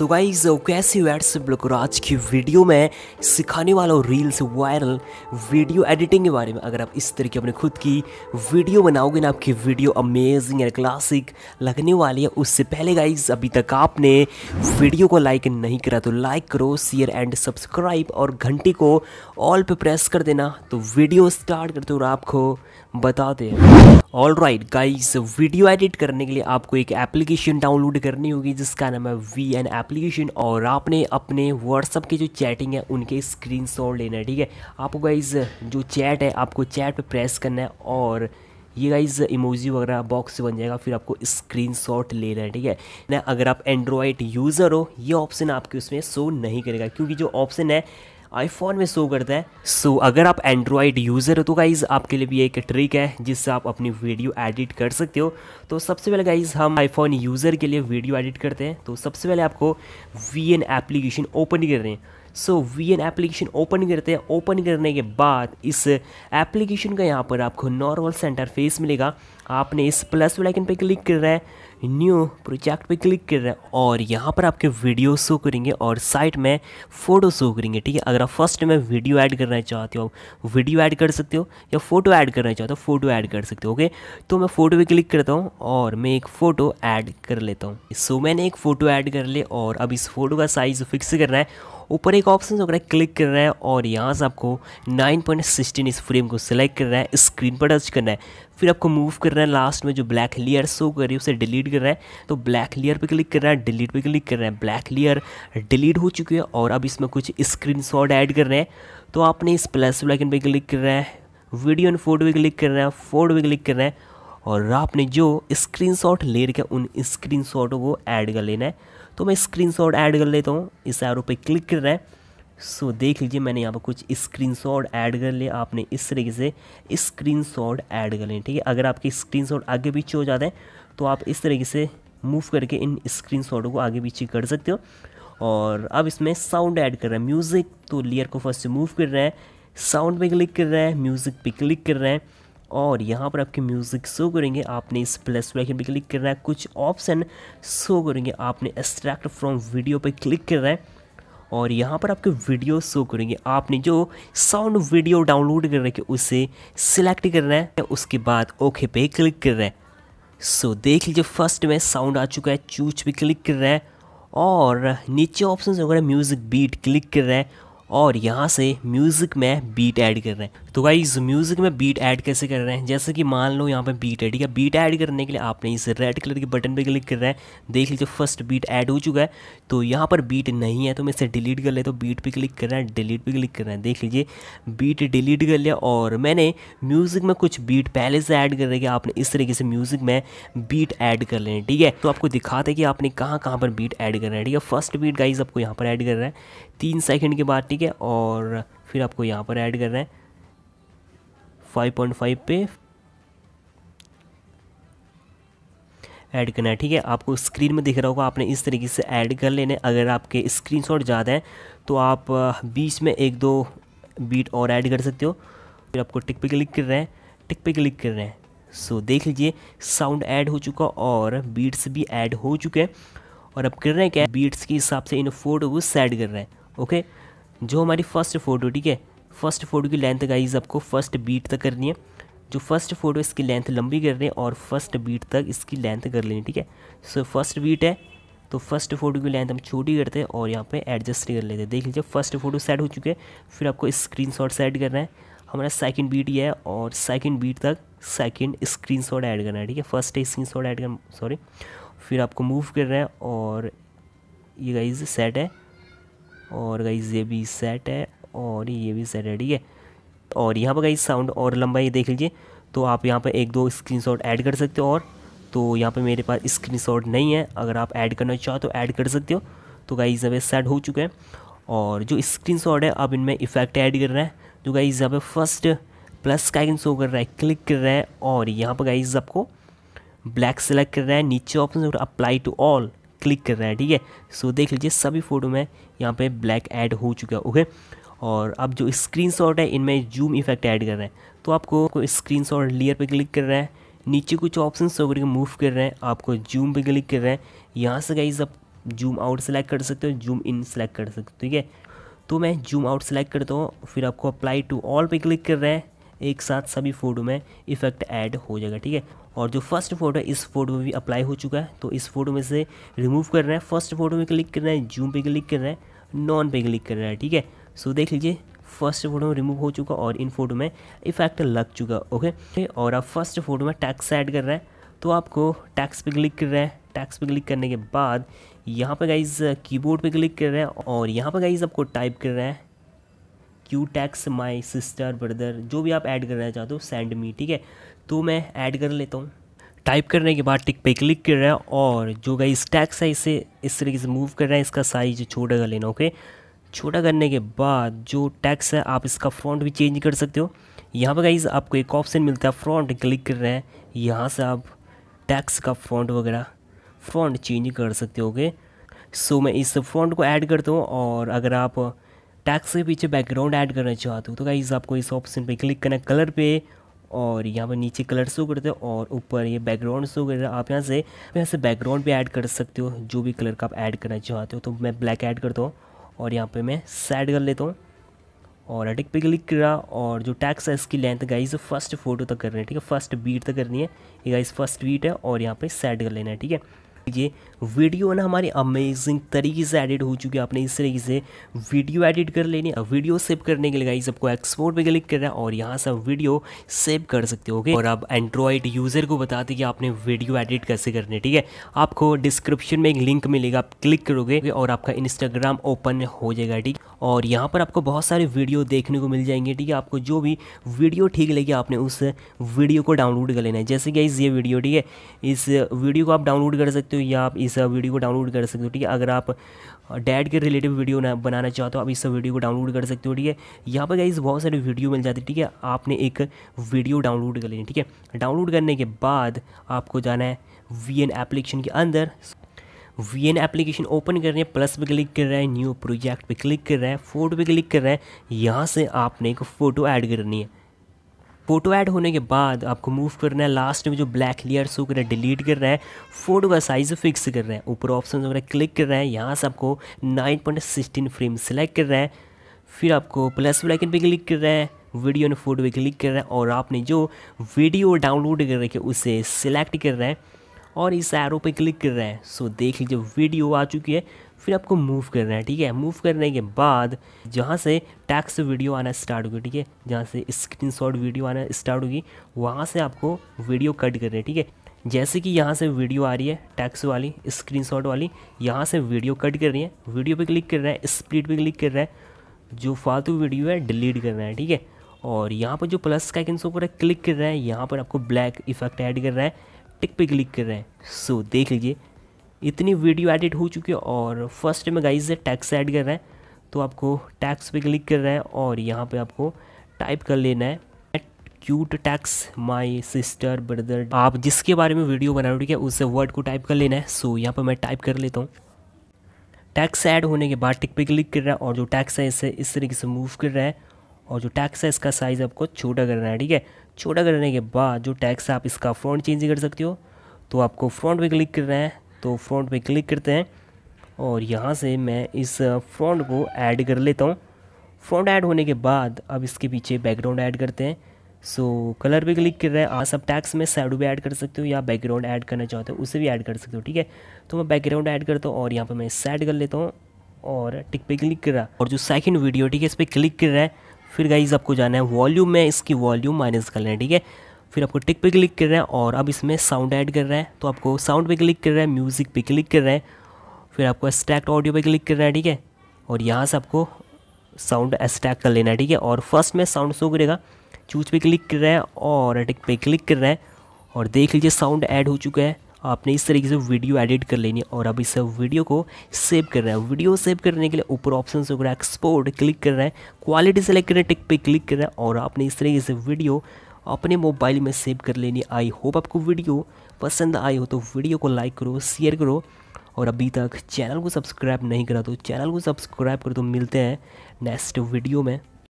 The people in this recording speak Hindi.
सो गाइज uh, कैसे वैट्स ब्लॉगर आज की वीडियो में सिखाने वाला हूँ रील्स वायरल वीडियो एडिटिंग के बारे में अगर आप इस तरीके अपने खुद की वीडियो बनाओगे ना आपकी वीडियो अमेजिंग एंड क्लासिक लगने वाली है उससे पहले गाइज अभी तक आपने वीडियो को लाइक नहीं करा तो लाइक करो शेयर एंड सब्सक्राइब और घंटी को ऑल पर प्रेस कर देना तो वीडियो स्टार्ट करते हो आपको बता दे all right guys video edit करने के लिए आपको एक एप्लीकेशन डाउनलोड करनी होगी जिसका नाम है वी एन एप्लीकेशन और आपने अपने व्हाट्सअप के जो चैटिंग है उनके स्क्रीन शॉट लेना है ठीक है आपको गाइज जो चैट है आपको चैट पर प्रेस करना है और ये गाइज इमोजी वगैरह बॉक्स से बन जाएगा फिर आपको स्क्रीन शॉट लेना है ठीक है ना अगर आप एंड्रॉयड यूज़र हो ये ऑप्शन आपके उसमें शो नहीं करेगा क्योंकि जो ऑप्शन है आईफोन में शो करता है सो so, अगर आप एंड्रॉयड यूज़र हो तो गाइज़ आपके लिए भी एक ट्रिक है जिससे आप अपनी वीडियो एडिट कर सकते हो तो सबसे पहले गाइज़ हम आईफोन यूज़र के लिए वीडियो एडिट करते हैं तो सबसे पहले आपको वी एन एप्लीकेशन ओपन कर रहे हैं so we an application open करते हैं ओपन करने के बाद इस एप्लीकेशन का यहाँ पर आपको नॉर्मल सेंटर फेस मिलेगा आपने इस प्लस वाइकन पर क्लिक करना है न्यू प्रोजेक्ट पे क्लिक कर रहे हैं और यहाँ पर आपके वीडियो शो करेंगे और साइट में फ़ोटो शो करेंगे ठीक है अगर आप फर्स्ट में वीडियो ऐड करना चाहते हो आप वीडियो ऐड कर सकते हो या फ़ोटो ऐड करना चाहते हो तो फ़ोटो ऐड कर सकते हो ओके तो मैं फ़ोटो पे क्लिक करता हूँ और मैं एक फ़ोटो ऐड कर लेता हूँ सो मैंने एक फ़ोटो ऐड कर ले और अब इस फोटो का साइज़ फिक्स करना है ऊपर एक ऑप्शन होगा क्लिक कर रहे है और यहाँ से आपको 9.16 इस फ्रेम को सिलेक्ट कर रहे है स्क्रीन पर टच करना है फिर आपको मूव कर रहे है लास्ट में जो ब्लैक लेयर शो कर रही है उसे डिलीट कर रहे है तो ब्लैक लेयर पे क्लिक कर रहे है डिलीट पे क्लिक कर रहे है ब्लैक लेयर डिलीट हो चुकी है और अब इसमें कुछ शॉट ऐड कर रहे हैं तो आपने इस प्लस आइकन पे क्लिक कर रहे है वीडियो एंड फोटो पर क्लिक कर रहे है फोटो पर क्लिक कर रहे है और आपने जो स्क्रीनशॉट ले रखे उन स्क्रीनशॉटों को ऐड कर लेना है तो मैं स्क्रीन शॉट ऐड कर लेता हूँ इस एरो पे क्लिक कर रहा है सो so, देख लीजिए मैंने यहाँ पर कुछ स्क्रीन शॉट ऐड कर लिया आपने इस तरीके से स्क्रीन शॉट ऐड कर लें ठीक है अगर आपके स्क्रीन शॉट आगे पीछे हो जाते हैं तो आप इस तरीके से मूव करके इन स्क्रीन को आगे पीछे कर सकते हो और अब इसमें साउंड ऐड कर रहे हैं म्यूज़िक तो लेयर को फर्स्ट मूव कर रहे हैं साउंड पे क्लिक कर रहे हैं म्यूज़िक पे क्लिक कर रहे हैं और यहाँ पर आपके म्यूज़िक शो करेंगे आपने इस प्लस आइकन पर क्लिक करना है कुछ ऑप्शन शो करेंगे आपने एक्सट्रैक्ट फ्रॉम वीडियो पर क्लिक करना है और यहाँ पर आपके वीडियो शो करेंगे आपने जो साउंड वीडियो डाउनलोड कर रखे उसे सिलेक्ट करना है उसके बाद ओके पे क्लिक कर रहे हैं सो so, देख लीजिए फर्स्ट में साउंड आ चुका है चूच पे क्लिक कर रहे हैं और नीचे ऑप्शन वगैरह म्यूज़िक बीट क्लिक कर रहे हैं और यहाँ से म्यूज़िक में बीट ऐड कर रहे हैं तो गाइज म्यूज़िक में बीट ऐड कैसे कर रहे हैं जैसे कि मान लो यहाँ पे बीट है ठीक है बीट ऐड करने के लिए आपने इस रेड कलर के बटन पे क्लिक कर रहे हैं देख लीजिए फर्स्ट बीट ऐड हो चुका है तो यहाँ पर बीट नहीं है तो मैं इसे डिलीट कर ले तो बीट पे क्लिक कर रहे हैं डिलीट पे क्लिक कर रहे हैं देख लीजिए बीट डिलीट कर लिया और मैंने म्यूज़िक में कुछ बीट पहले से ऐड कर रहे आपने इस तरीके से म्यूज़िक में बीट ऐड कर लें ठीक है तो आपको दिखाते कि आपने कहाँ कहाँ पर बीट ऐड कर रहे हैं ठीक है फर्स्ट बीट गाइज आपको यहाँ पर ऐड कर रहे हैं तीन सेकेंड के बाद ठीक है और फिर आपको यहाँ पर ऐड कर रहे हैं 5.5 पे ऐड करना है ठीक है आपको स्क्रीन में दिख रहा होगा आपने इस तरीके से ऐड कर लेने अगर आपके स्क्रीनशॉट ज़्यादा हैं तो आप बीच में एक दो बीट और ऐड कर सकते हो फिर आपको टिक पे क्लिक कर रहे हैं टिक पे क्लिक कर रहे हैं सो so, देख लीजिए साउंड ऐड हो चुका और बीट्स भी ऐड हो चुके हैं और अब कर रहे हैं क्या बीट्स के हिसाब से इन फ़ोटो को सैड कर रहे हैं ओके जो हमारी फर्स्ट फ़ोटो ठीक है फर्स्ट फोटो की लेंथ गाइज आपको फर्स्ट बीट तक करनी है जो फर्स्ट फोटो इसकी लेंथ लंबी कर रहे हैं और फर्स्ट बीट तक इसकी लेंथ कर लेनी ठीक है सो फर्स्ट बीट है तो फर्स्ट फोटो की लेंथ हम छोटी करते हैं और यहाँ पे एडजस्ट कर लेते हैं देख लीजिए फर्स्ट फोटो सेट हो चुके हैं फिर आपको स्क्रीन शॉट सेट करना है हमारा सेकंड बीट ये है और सेकंड बीट तक सेकंड स्क्रीन शॉट ऐड करना है ठीक है फर्स्ट स्क्रीन शॉट ऐड कर सॉरी फिर आपको मूव कर रहे हैं और ये गाइज सेट है और गाइज ये भी सेट है और ये भी सेट है ठीक है और यहाँ पर गई साउंड और लंबाई देख लीजिए तो आप यहाँ पर एक दो स्क्रीनशॉट ऐड कर सकते हो और तो यहाँ पर मेरे पास स्क्रीनशॉट नहीं है अगर आप ऐड करना चाहो तो ऐड कर सकते हो तो गाइज अब सेट हो चुके हैं और जो स्क्रीनशॉट है आप इनमें इफेक्ट ऐड कर रहे हैं जो तो गाइज यहाँ फर्स्ट प्लस का आइकन शो कर रहा है क्लिक कर रहा है और यहाँ पर गाइज आपको ब्लैक सेलेक्ट कर रहा है नीचे option apply to all click कर रहा है ठीक है सो देख लीजिए सभी फ़ोटो में यहाँ पर ब्लैक ऐड हो चुका है ओके और अब जो स्क्रीन है इनमें जूम इफेक्ट ऐड कर रहे हैं तो आपको स्क्रीन शॉट लेयर पर क्लिक कर रहे हैं नीचे कुछ ऑप्शन शो करके मूव कर रहे हैं आपको जूम पे क्लिक कर रहे हैं यहाँ से गाइज आप जूम आउट सेलेक्ट कर सकते हो जूम इन सेलेक्ट कर सकते हो ठीक है तो मैं जूम आउट सेलेक्ट करता हूँ फिर आपको अप्लाई टू ऑल पे क्लिक कर रहे हैं एक साथ सभी फ़ोटो में इफेक्ट ऐड हो जाएगा ठीक है और जो फर्स्ट फोटो है इस फोटो में भी अप्लाई हो चुका है तो इस फोटो में से रिमूव कर रहे हैं फर्स्ट फोटो में क्लिक कर रहे हैं जूम पे क्लिक कर रहे हैं नॉन पे क्लिक कर रहे हैं ठीक है सो देख लीजिए फर्स्ट फोटो में रिमूव हो चुका और इन फोटो में इफेक्ट लग चुका ओके और आप फर्स्ट फोटो में टैक्स ऐड कर रहे हैं तो आपको टैक्स पे क्लिक कर रहे हैं टैक्स पे क्लिक करने के बाद यहाँ पे गाइज कीबोर्ड पे क्लिक कर रहे हैं और यहाँ पे गाइज आपको टाइप कर रहे हैं cute text my sister brother जो भी आप ऐड करना चाहते हो सेंड मी ठीक है तो मैं ऐड कर लेता हूँ टाइप करने के बाद टिक पे क्लिक कर रहा है और जो गाइज टैक्स है इसे इस तरीके से मूव कर रहा है इसका साइज छोटा कर लेना ओके okay? छोटा करने के बाद जो टैक्स है आप इसका फ्रंट भी चेंज कर सकते हो यहाँ पर गाइज आपको एक ऑप्शन मिलता है फ्रंट क्लिक कर रहे हैं यहाँ से आप टैक्स का फ्रंट वगैरह फ्रंट चेंज कर सकते हो ओके सो मैं इस फ्रंट को ऐड करता हूँ और अगर आप टैक्स के पीछे बैकग्राउंड ऐड करना चाहते हो तो गाइज़ आपको इस ऑप्शन पर क्लिक करना है कलर पे और यहाँ पर नीचे कलर शो करते हो और ऊपर ये बैकग्राउंड शो कर रहा आप यहाँ से यहाँ से बैकग्राउंड भी ऐड कर सकते हो जो भी कलर का आप ऐड करना चाहते हो तो मैं ब्लैक ऐड करता हूँ और यहाँ पे मैं सेट कर लेता हूँ और एडिक पे क्लिक करा और जो टैक्स है इसकी लेंथ गाइज फर्स्ट फोटो तक करनी है ठीक है फर्स्ट बीट तक करनी है ये गाइज फर्स्ट बीट है और यहाँ पे सेट कर लेना है ठीक है ये वीडियो ना हमारी अमेजिंग तरीके से एडिट हो चुकी है आपने इस तरीके से वीडियो एडिट कर लेनी है वीडियो सेव करने के लिए गाइस आपको एक्सपोर्ट पे क्लिक करना है और यहाँ से वीडियो सेव कर सकते हो और आप एंड्रॉयड यूज़र को बता दें कि आपने वीडियो एडिट कैसे करने ठीक है आपको डिस्क्रिप्शन में एक लिंक मिलेगा आप क्लिक करोगे और आपका इंस्टाग्राम ओपन हो जाएगा ठीक और यहाँ पर आपको बहुत सारे वीडियो देखने को मिल जाएंगे ठीक है आपको जो भी वीडियो ठीक लगी आपने उस वीडियो को डाउनलोड कर लेना है जैसे कि ये वीडियो ठीक है इस वीडियो को आप डाउनलोड कर सकते हो या आप इस वीडियो को डाउनलोड कर सकते हो ठीक है अगर आप डैड के रिलेटिव वीडियो ना बनाना चाहते हो तो आप इस वीडियो को डाउनलोड कर सकते हो ठीक है यहाँ पर गाइज बहुत सारे वीडियो मिल जाती है ठीक है आपने एक वीडियो डाउनलोड कर लेनी ठीक है डाउनलोड करने के बाद आपको जाना है वी एन एप्लीकेशन के अंदर वी एन एप्लीकेशन ओपन कर रहे हैं प्लस पे क्लिक कर रहे हैं न्यू प्रोजेक्ट पे क्लिक कर रहे हैं फोटो पे क्लिक कर रहे हैं यहाँ से आपने एक फ़ोटो ऐड करनी है फ़ोटो ऐड होने के बाद आपको मूव करना है लास्ट में जो ब्लैक लेयर शो कर रहे हैं डिलीट कर रहे हैं फ़ोटो का साइज़ फिक्स कर रहे हैं ऊपर ऑप्शन वगैरह क्लिक कर रहे हैं यहाँ से आपको nine point sixteen frame select कर रहे हैं फिर आपको प्लस ब्लैकन पे क्लिक कर रहे हैं वीडियो ने फोटो पे क्लिक कर रहे हैं और आपने जो वीडियो डाउनलोड कर रखे उसे सिलेक्ट कर रहे हैं और इस एरो पे क्लिक कर रहे हैं सो देख लीजिए वीडियो आ चुकी है फिर आपको मूव कर रहे हैं ठीक है मूव करने के बाद जहाँ से टैक्स वीडियो आना स्टार्ट होगी ठीक है जहाँ से स्क्रीनशॉट वीडियो आना स्टार्ट होगी वहाँ से आपको वीडियो कट कर रहे हैं ठीक है जैसे कि यहाँ से वीडियो आ रही है टैक्स वाली शॉट वाली यहाँ से वीडियो कट कर रही है वीडियो पर क्लिक कर रहे हैं स्प्लिट पर क्लिक कर रहे हैं जो फालतू वीडियो है डिलीट कर रहे हैं ठीक है और यहाँ पर जो प्लस का आइकन सो क्लिक कर रहे हैं यहाँ पर आपको ब्लैक इफेक्ट ऐड कर रहा है टिक पे क्लिक कर रहे हैं सो so, देख लीजिए इतनी वीडियो एडिट हो चुकी है और फर्स्ट में गाइज टैक्स ऐड कर रहे हैं तो आपको टैक्स पे क्लिक कर रहे हैं और यहाँ पे आपको टाइप कर लेना है cute text my sister brother आप जिसके बारे में वीडियो बना रहे हो ठीक है उससे वर्ड को टाइप कर लेना है सो यहाँ पर मैं टाइप कर लेता हूँ टैक्स ऐड होने के बाद टिक पे क्लिक कर रहा है और जो टैक्स है इसे इस तरीके से मूव कर रहा है और जो टैक्स है इसका साइज़ आपको छोटा करना है ठीक है छोटा करने के बाद जो टैक्स है आप इसका फ्रंट चेंज कर सकते हो तो आपको फ्रंट पे क्लिक करना है तो फ्रंट पे क्लिक करते हैं और यहाँ से मैं इस फ्रंट को ऐड कर लेता हूँ फ्रंट ऐड होने के बाद अब इसके पीछे बैकग्राउंड ऐड करते हैं सो so, कलर पर क्लिक कर रहे हैं आप सब टैक्स में साइड भी ऐड कर सकते हो या बैकग्राउंड ऐड करना चाहते हो उसे भी ऐड कर सकते हो ठीक है तो मैं बैकग्राउंड ऐड करता हूँ और यहाँ पर मैं सेट कर लेता हूँ और टिक पे क्लिक कर रहा और जो सेकंड वीडियो ठीक है इस पर क्लिक कर रहा है फिर गाइज आपको जाना है वॉल्यूम में इसकी वॉल्यूम माइनस लेना है ठीक है फिर आपको टिक पे क्लिक कर रहे हैं और अब इसमें साउंड ऐड कर रहे हैं तो आपको साउंड पे क्लिक कर रहे हैं म्यूज़िक पे क्लिक कर रहे हैं फिर आपको एस्टैक्ट ऑडियो पे क्लिक कर रहे हैं ठीक है और यहाँ से आपको साउंड एस्टैक कर लेना है ठीक है और फर्स्ट में साउंड शो करेगा चूज पे क्लिक कर रहे हैं और टिक पे क्लिक कर रहे हैं और देख लीजिए साउंड ऐड हो चुका है आपने इस तरीके से वीडियो एडिट कर लेनी है और अब इस वीडियो को सेव कर रहे हैं वीडियो सेव करने के लिए ऊपर ऑप्शन से रहा एक्सपोर्ट क्लिक कर रहे हैं क्वालिटी सेलेक्ट रहे हैं टिक पे क्लिक कर रहे हैं और आपने इस तरीके से वीडियो अपने मोबाइल में सेव कर लेनी आई होप आपको वीडियो पसंद आई हो तो वीडियो को लाइक करो शेयर करो और अभी तक चैनल को सब्सक्राइब नहीं करा तो चैनल को सब्सक्राइब करो तो मिलते हैं नेक्स्ट वीडियो में